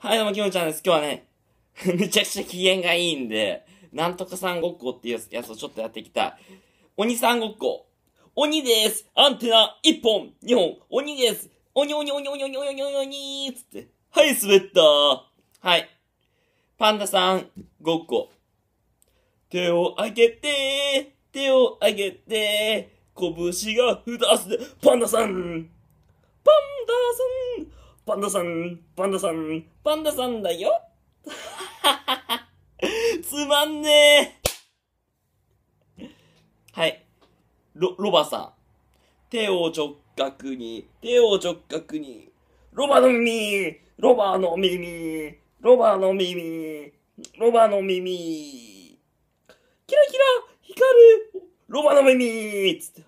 はい、どうも、きむちゃんです。今日はね、めちゃくちゃ機嫌がいいんで、なんとかさんごっこっていうやつをちょっとやっていきたい。鬼さんごっこ。鬼ですアンテナ1本 !2 本鬼です鬼鬼鬼鬼鬼鬼鬼鬼鬼つって。はい、滑ったはい。パンダさん、ごっこ。手を上げて手を上げて拳がふつで、パンダさんパンダさんパンダさん、パンダさん、パンダさんだよ つまんねえはい。ロ、ロバさん。手を直角に、手を直角に。ロバの耳ロバの耳ロバの耳ロバの耳キラキラ光るロバの耳つって。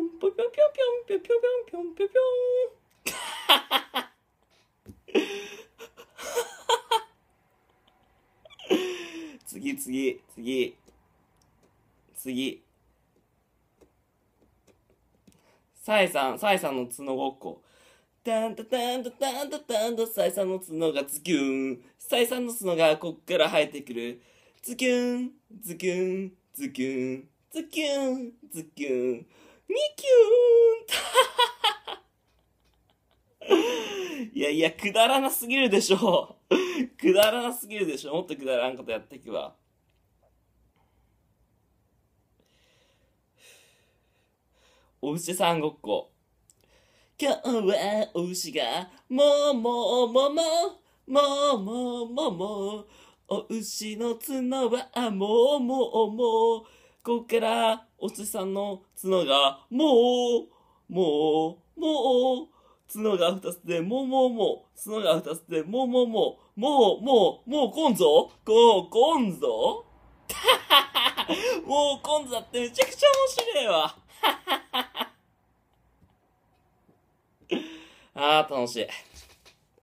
ョン、ぽぴょんぴょんぴょんぴょぴょんぴょんぴょぴょん。次、次、次。次。サエさん、サエさんの角ごっこ。タンタタンタタンタタンタ、サイさんの角がズキュン。サイさんの角がこっから生えてくる。ズキュン、ズキュン、ズキュン、ズキュン、ズキュン。にきゅーん いやいや、くだらなすぎるでしょ。くだらなすぎるでしょ。もっとくだらんことやっていくわ。お牛さんごっこ。今日はお牛が、もももも、もももも、お牛の角は、ももも、こっからお寿司さんの角がもうもうもう角が二つでもうもうもう角が二つでもうもうもうもうもうもうこんぞこうこんぞもうこんぞってめちゃくちゃ面白いわ ああ、楽しい。